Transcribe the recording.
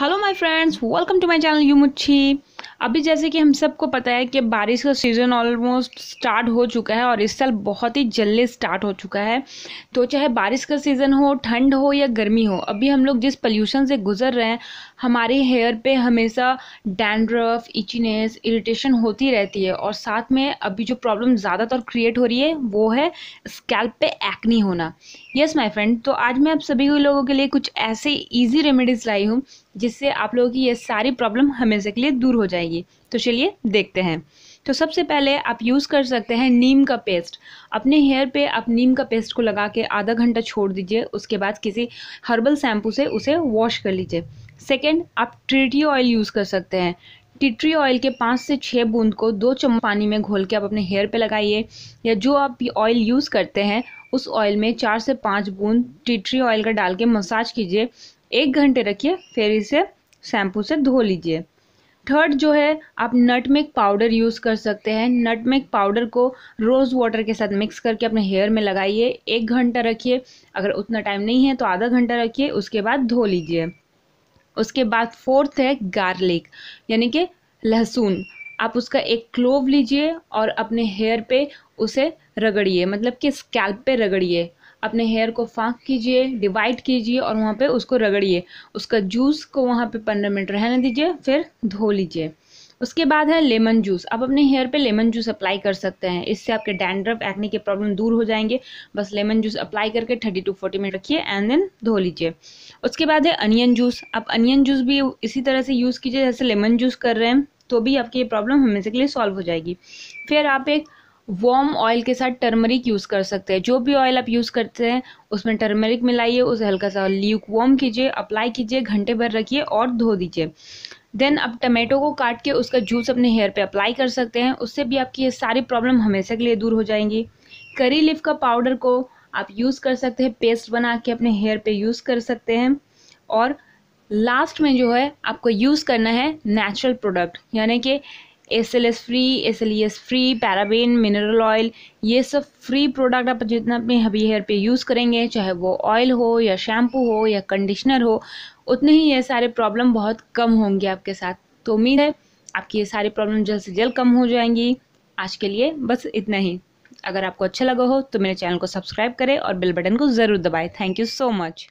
hello my friends welcome to my channel यू मुच्छी अभी जैसे कि हम सबको पता है कि बारिश का सीज़न ऑलमोस्ट स्टार्ट हो चुका है और इस साल बहुत ही जल्दी स्टार्ट हो चुका है तो चाहे बारिश का सीज़न हो ठंड हो या गर्मी हो अभी हम लोग जिस पल्यूशन से गुजर रहे हैं हमारे हेयर पे हमेशा डैंड्रफ इचिनेस इरिटेशन होती रहती है और साथ में अभी जो प्रॉब्लम ज़्यादातर क्रिएट हो रही है वो है स्कैल्प पे एक्नी होना यस माई फ्रेंड तो आज मैं आप सभी लोगों के लिए कुछ ऐसे ईजी रेमेडीज़ लाई हूँ जिससे आप लोगों की ये सारी प्रॉब्लम हमेशा के लिए दूर हो जाएगी तो चलिए देखते हैं तो सबसे पहले आप यूज़ कर सकते हैं नीम का पेस्ट अपने हेयर पे आप नीम का पेस्ट को लगा के आधा घंटा छोड़ दीजिए उसके बाद किसी हर्बल शैम्पू से उसे वॉश कर लीजिए सेकेंड आप ट्रिटी ऑयल यूज़ कर सकते हैं टिट्री ऑयल के पाँच से छः बूंद को दो चम्मच पानी में घोल के आप अपने हेयर पे लगाइए या जो आप ऑयल यूज़ करते हैं उस ऑयल में चार से पाँच बूंद टिट्री ऑयल का डाल के मसाज कीजिए एक घंटे रखिए फिर इसे शैम्पू से धो लीजिए थर्ड जो है आप नटमेक पाउडर यूज़ कर सकते हैं नटमेक पाउडर को रोज़ वाटर के साथ मिक्स करके अपने हेयर में लगाइए एक घंटा रखिए अगर उतना टाइम नहीं है तो आधा घंटा रखिए उसके बाद धो लीजिए उसके बाद फोर्थ है गार्लिक यानी कि लहसुन आप उसका एक क्लोव लीजिए और अपने हेयर पे उसे रगड़िए मतलब कि स्कैल्प पे रगड़िए अपने हेयर को फाँक कीजिए डिवाइड कीजिए और वहाँ पे उसको रगड़िए उसका जूस को वहाँ पे पंद्रह मिनट रहने दीजिए फिर धो लीजिए उसके बाद है लेमन जूस आप अपने हेयर पे लेमन जूस अप्लाई कर सकते हैं इससे आपके डैंड्रफ एक्ने के प्रॉब्लम दूर हो जाएंगे बस लेमन जूस अप्लाई करके थर्टी टू फोर्टी मिनट रखिए एंड देन धो लीजिए उसके बाद है अनियन जूस आप अनियन जूस भी इसी तरह से यूज़ कीजिए जैसे लेमन जूस कर रहे हैं तो भी आपकी ये प्रॉब्लम हमेशा के लिए सॉल्व हो जाएगी फिर आप एक वॉम ऑयल के साथ टर्मरिक यूज़ कर सकते हैं जो भी ऑयल आप यूज़ करते हैं उसमें टर्मरिक मिलाइए उसे हल्का सा ल्यूक वॉम कीजिए अप्लाई कीजिए घंटे भर रखिए और धो दीजिए देन आप टमेटो को काट के उसका जूस अपने हेयर पे अप्लाई कर सकते हैं उससे भी आपकी ये सारी प्रॉब्लम हमेशा के लिए दूर हो जाएंगी करी लिफ का पाउडर को आप यूज़ कर सकते हैं पेस्ट बना के अपने हेयर पे यूज़ कर सकते हैं और लास्ट में जो है आपको यूज़ करना है नेचुरल प्रोडक्ट यानी कि S L S free S L E S free paraben mineral oil ये सब फ्री प्रोडक्ट आप जितना अपने हबी हेयर पे यूज़ करेंगे चाहे वो ऑयल हो या शैम्पू हो या कंडीशनर हो उतने ही ये सारे प्रॉब्लम बहुत कम होंगे आपके साथ तो उम्मीद है आपकी ये सारी प्रॉब्लम जल्द से जल्द कम हो जाएंगी आज के लिए बस इतना ही अगर आपको अच्छा लगा हो तो मेरे चैनल को सब्सक्राइब करें और बेल बटन को ज़रूर दबाएँ थैंक यू सो मच